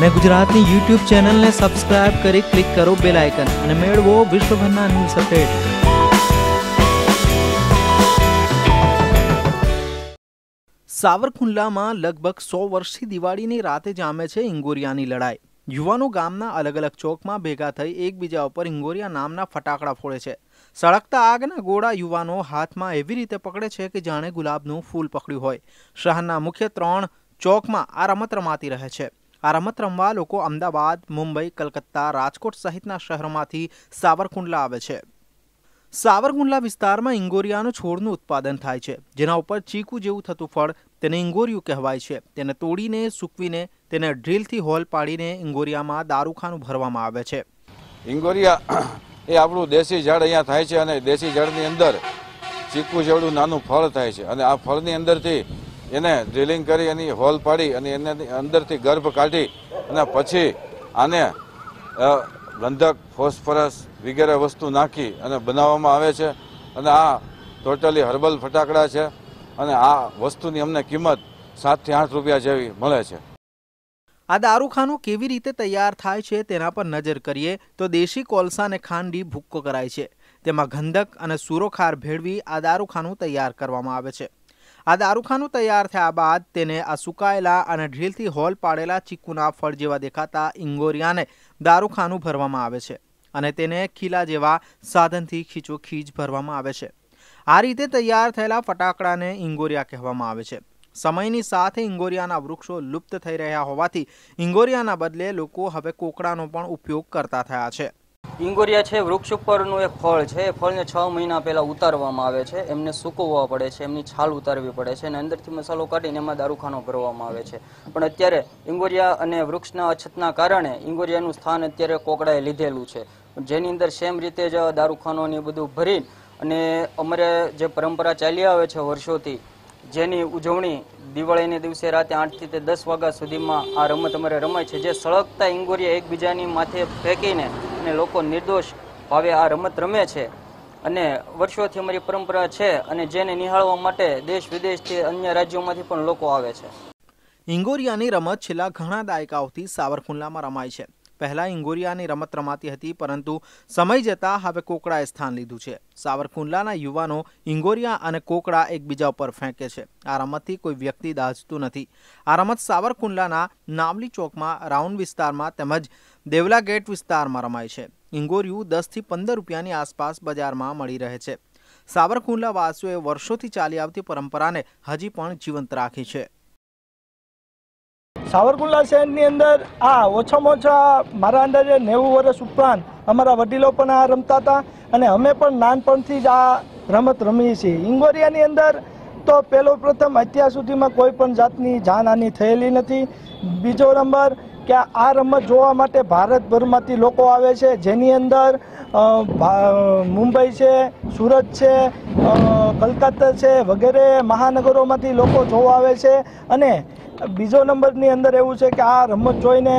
અને ગુજરાતની યુટ્યુબ ચેનલને સબસ્ક્રાઇબ કરી ક્લિક કરો બેલ આઇકન અને મેળવો વિશ્વભરના ન્યૂઝ અપડેટ સાવરકુંડલામાં લગભગ સો વર્ષથી દિવાળીની રાતે જામે છે ઇંગોરિયાની લડાઈ યુવાનો ગામના અલગ અલગ ચોકમાં ભેગા થઈ એકબીજા ઉપર ઇંગોરિયા નામના ફટાકડા ફોડે છે સળગતા આગના ગોળા યુવાનો હાથમાં એવી રીતે પકડે છે કે જાણે ગુલાબનું ફૂલ પકડ્યું હોય શહેરના મુખ્ય ત્રણ ચોકમાં આ રમત રમાતી રહે છે આ રમત રમવા લોકો અમદાવાદ મુંબઈ કલકત્તા રાજકોટ સહિતના શહેરોમાંથી સાવરકુંડલા આવે છે સાવરકુંડલા વિસ્તારમાં ઇંગોરિયાનું છોડનું ઉત્પાદન થાય છે જેના ઉપર ચીકુ જેવું થતું ફળ તેને ઇંગોરિયું કહેવાય છે તેને તોડીને સૂકવીને તેને ડ્રીલથી હોલ પાડીને ઇંગોરિયામાં દારૂખાનું ભરવામાં આવે છે ઇંગોરિયા એ આપણું દેશી જળ અહીંયા થાય છે અને દેશી જળની અંદર ચીકુ જેવડું નાનું ફળ થાય છે અને આ ફળની અંદરથી એને ડ્રિલિંગ કરી એની હોલ પાડી અને એને અંદરથી ગર્ભ કાઢી અને પછી આને ગંધક ફોસ્ફરસ વગેરે વસ્તુ નાખી અને બનાવવામાં આવે છે અને આ ટોટલી હર્બલ ફટાકડા છે અને આ વસ્તુની અમને કિંમત સાતથી આઠ રૂપિયા જેવી મળે છે આ દારૂખાનું કેવી રીતે તૈયાર થાય છે તેના પર નજર કરીએ તો દેશી કોલસા અને ખાંડી ભૂક્કો કરાય છે તેમાં ગંધક અને સુરોખાર ભેળવી આ દારૂખાનું તૈયાર કરવામાં આવે છે આ દારૂખાનું તૈયાર થયા બાદ તેને આ સુકાયેલા અને ઢીલથી હોલ પાડેલા ચીકુના ફળ જેવા દેખાતા ઇંગોરિયાને દારૂખાનું ભરવામાં આવે છે અને તેને ખીલા જેવા સાધનથી ખીચોખીચ ભરવામાં આવે છે આ રીતે તૈયાર થયેલા ફટાકડાને ઇંગોરિયા કહેવામાં આવે છે સમયની સાથે ઇંગોરિયાના વૃક્ષો લુપ્ત થઈ રહ્યા હોવાથી ઇંગોરિયાના બદલે લોકો હવે કોકડાનો પણ ઉપયોગ કરતા થયા છે ઇંગોરિયા છે વૃક્ષ ઉપરનું એક ફળ છે એ ફળને છ મહિના પહેલાં ઉતારવામાં આવે છે એમને સૂકવવા પડે છે એમની છાલ ઉતારવી પડે છે અને અંદરથી મસાલો કાઢીને એમાં દારૂખાનો ભરવામાં આવે છે પણ અત્યારે ઇંગોરિયા અને વૃક્ષના અછતના કારણે ઇંગોરિયાનું સ્થાન અત્યારે કોકડાએ લીધેલું છે જેની અંદર સેમ રીતે જ દારૂખાનો ને બધું ભરી અને અમારે જે પરંપરા ચાલી આવે છે વર્ષોથી જેની ઉજવણી દિવાળીને દિવસે રાતે આઠથી તે દસ વાગ્યા સુધીમાં આ રમત અમારે રમાય છે જે સળગતા ઇંગોરિયા એકબીજાની માથે ફેંકીને અને લોકો નિર્દોષ ભાવે આ રમત રમે છે અને વર્ષોથી અમારી પરંપરા છે અને જેને નિહાળવા માટે દેશ વિદેશથી અન્ય રાજ્યોમાંથી પણ લોકો આવે છે હિંગોરિયાની રમત છેલ્લા ઘણા દાયકાઓથી સાવરકુંડલામાં રમાય છે પહેલાં ઇંગોરિયાની રમત રમાતી હતી પરંતુ સમય જતાં હવે કોકડાએ સ્થાન લીધું છે સાવરકુંડલાના યુવાનો ઇંગોરિયા અને કોકડા એકબીજા ઉપર ફેંકે છે આ રમતથી કોઈ વ્યક્તિ દાઝતું નથી આ રમત સાવરકુંડલાના નાવલી ચોકમાં રાઉન્ડ વિસ્તારમાં તેમજ દેવલા ગેટ વિસ્તારમાં રમાય છે ઇંગોરિયું દસથી પંદર રૂપિયાની આસપાસ બજારમાં મળી રહે છે સાવરકુંડલા વાસીઓએ વર્ષોથી ચાલી આવતી પરંપરાને હજી પણ જીવંત રાખી છે સાવરકુંડલા શહેરની અંદર આ ઓછામાં ઓછા મારા અંદાજે નેવું વર્ષ ઉપરાંત અમારા વડીલો પણ આ રમતા હતા અને અમે પણ નાનપણથી જ આ રમત રમીએ છીએ ઇંગોરિયાની અંદર તો પહેલો પ્રથમ અત્યાર સુધીમાં કોઈ પણ જાતની જાનહાની થયેલી નથી બીજો નંબર કે આ રમત જોવા માટે ભારતભરમાંથી લોકો આવે છે જેની અંદર મુંબઈ છે સુરત છે કલકત્તા છે વગેરે મહાનગરોમાંથી લોકો જોવા આવે છે અને બીજો નંબરની અંદર એવું છે કે આ રમત જોઈને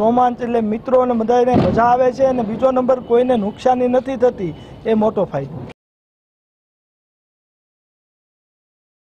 રોમાંચ એટલે મિત્રો અને બધાને મજા આવે છે અને બીજો નંબર કોઈને નુકસાની નથી થતી એ મોટો ફાયદો